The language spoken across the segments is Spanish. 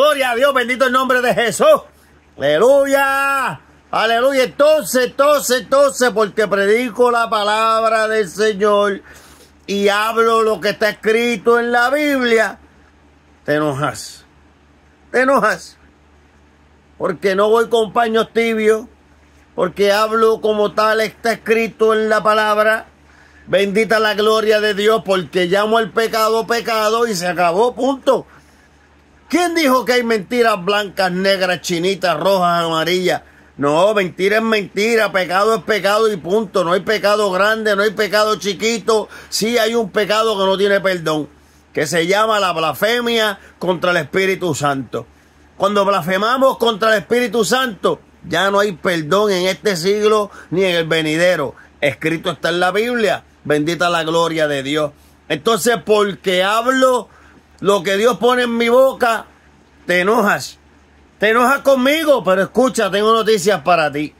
Gloria a Dios, bendito el nombre de Jesús. Aleluya. Aleluya. Entonces, entonces, entonces, porque predico la palabra del Señor y hablo lo que está escrito en la Biblia, te enojas. Te enojas. Porque no voy con paños tibios. Porque hablo como tal está escrito en la palabra. Bendita la gloria de Dios porque llamo al pecado pecado y se acabó, punto. ¿Quién dijo que hay mentiras blancas, negras, chinitas, rojas, amarillas? No, mentira es mentira, pecado es pecado y punto. No hay pecado grande, no hay pecado chiquito. Sí hay un pecado que no tiene perdón, que se llama la blasfemia contra el Espíritu Santo. Cuando blasfemamos contra el Espíritu Santo, ya no hay perdón en este siglo ni en el venidero. Escrito está en la Biblia. Bendita la gloria de Dios. Entonces, qué hablo lo que Dios pone en mi boca, te enojas. Te enojas conmigo, pero escucha, tengo noticias para ti.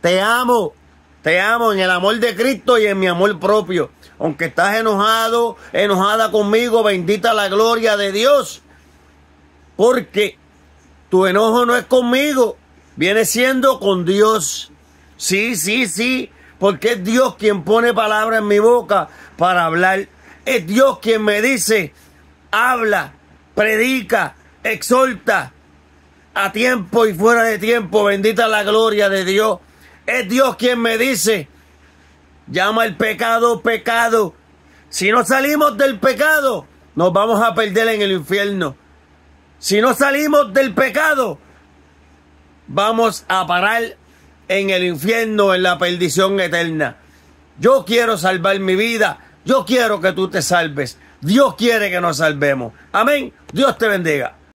Te amo, te amo en el amor de Cristo y en mi amor propio. Aunque estás enojado, enojada conmigo, bendita la gloria de Dios. Porque tu enojo no es conmigo, viene siendo con Dios. Sí, sí, sí, porque es Dios quien pone palabra en mi boca para hablar. Es Dios quien me dice, habla, predica, exhorta a tiempo y fuera de tiempo. Bendita la gloria de Dios. Es Dios quien me dice, llama el pecado pecado. Si no salimos del pecado, nos vamos a perder en el infierno. Si no salimos del pecado, vamos a parar en el infierno, en la perdición eterna. Yo quiero salvar mi vida. Yo quiero que tú te salves. Dios quiere que nos salvemos. Amén. Dios te bendiga.